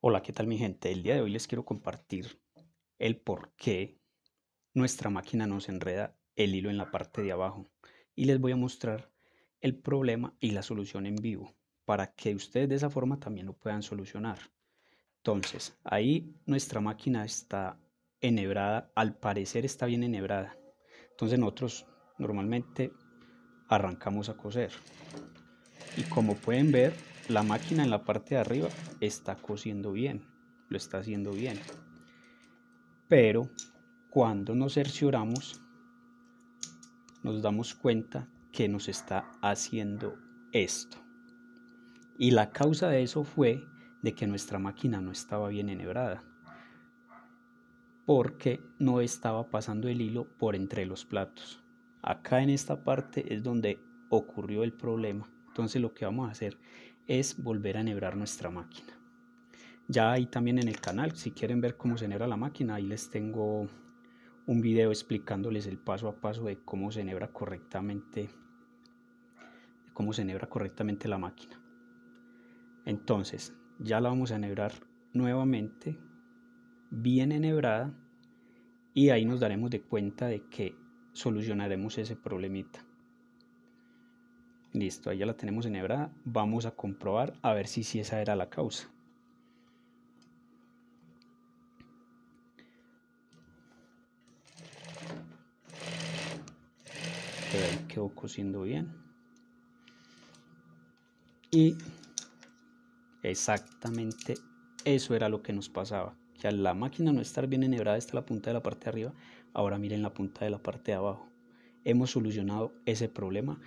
Hola, ¿qué tal mi gente? El día de hoy les quiero compartir el por qué nuestra máquina nos enreda el hilo en la parte de abajo y les voy a mostrar el problema y la solución en vivo para que ustedes de esa forma también lo puedan solucionar. Entonces, ahí nuestra máquina está enhebrada, al parecer está bien enhebrada. Entonces nosotros normalmente arrancamos a coser y como pueden ver la máquina en la parte de arriba está cosiendo bien, lo está haciendo bien. Pero cuando nos cercioramos, nos damos cuenta que nos está haciendo esto. Y la causa de eso fue de que nuestra máquina no estaba bien enhebrada, porque no estaba pasando el hilo por entre los platos. Acá en esta parte es donde ocurrió el problema. Entonces lo que vamos a hacer es volver a enhebrar nuestra máquina. Ya ahí también en el canal, si quieren ver cómo se enhebra la máquina, ahí les tengo un video explicándoles el paso a paso de cómo se enhebra correctamente cómo se correctamente la máquina. Entonces, ya la vamos a enhebrar nuevamente bien enhebrada y ahí nos daremos de cuenta de que solucionaremos ese problemita. Listo, ahí ya la tenemos enhebrada. Vamos a comprobar a ver si, si esa era la causa. quedó cociendo bien. Y exactamente eso era lo que nos pasaba. Que la máquina no estar bien enhebrada está la punta de la parte de arriba. Ahora miren la punta de la parte de abajo. Hemos solucionado ese problema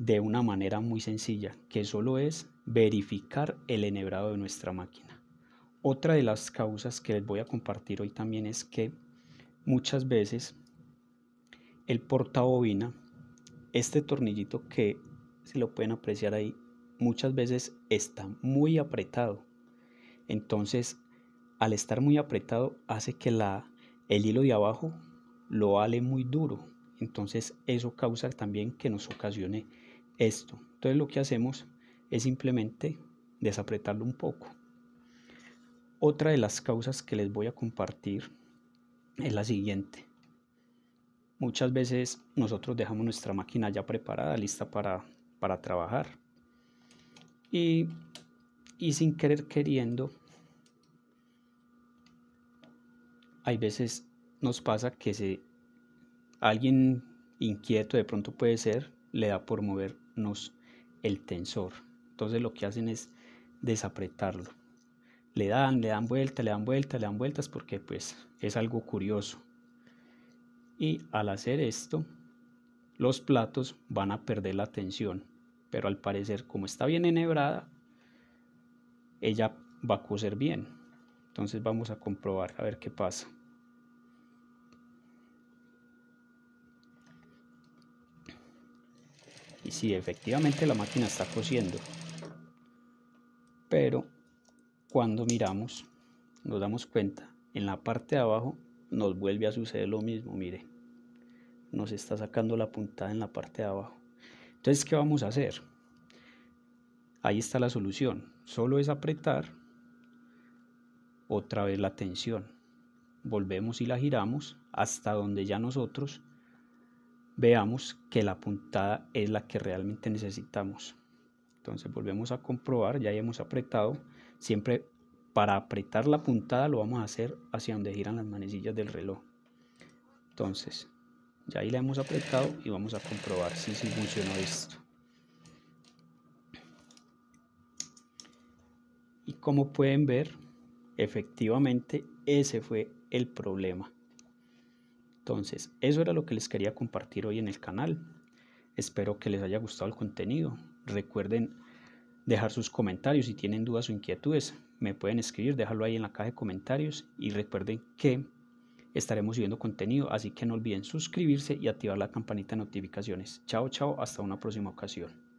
de una manera muy sencilla, que solo es verificar el enhebrado de nuestra máquina. Otra de las causas que les voy a compartir hoy también es que muchas veces el portabobina, este tornillito que se lo pueden apreciar ahí, muchas veces está muy apretado. Entonces, al estar muy apretado, hace que la, el hilo de abajo lo ale muy duro. Entonces, eso causa también que nos ocasione esto. Entonces lo que hacemos es simplemente desapretarlo un poco. Otra de las causas que les voy a compartir es la siguiente. Muchas veces nosotros dejamos nuestra máquina ya preparada, lista para, trabajar. Y, sin querer queriendo, hay veces nos pasa que si alguien inquieto de pronto puede ser, le da por mover el tensor. Entonces lo que hacen es desapretarlo. Le dan, le dan vuelta, le dan vuelta, le dan vueltas porque pues es algo curioso. Y al hacer esto, los platos van a perder la tensión. Pero al parecer, como está bien enhebrada, ella va a coser bien. Entonces vamos a comprobar a ver qué pasa. si efectivamente la máquina está cosiendo. Pero cuando miramos, nos damos cuenta, en la parte de abajo nos vuelve a suceder lo mismo, Mire, Nos está sacando la puntada en la parte de abajo. Entonces, ¿qué vamos a hacer? Ahí está la solución. Solo es apretar otra vez la tensión. Volvemos y la giramos hasta donde ya nosotros veamos que la puntada es la que realmente necesitamos. Entonces volvemos a comprobar, ya hemos apretado. Siempre para apretar la puntada lo vamos a hacer hacia donde giran las manecillas del reloj. Entonces, ya ahí la hemos apretado y vamos a comprobar si, si funcionó esto. Y como pueden ver, efectivamente ese fue el problema. Entonces, eso era lo que les quería compartir hoy en el canal. Espero que les haya gustado el contenido. Recuerden dejar sus comentarios si tienen dudas o inquietudes. Me pueden escribir, déjalo ahí en la caja de comentarios y recuerden que estaremos subiendo contenido, así que no olviden suscribirse y activar la campanita de notificaciones. Chao, chao, hasta una próxima ocasión.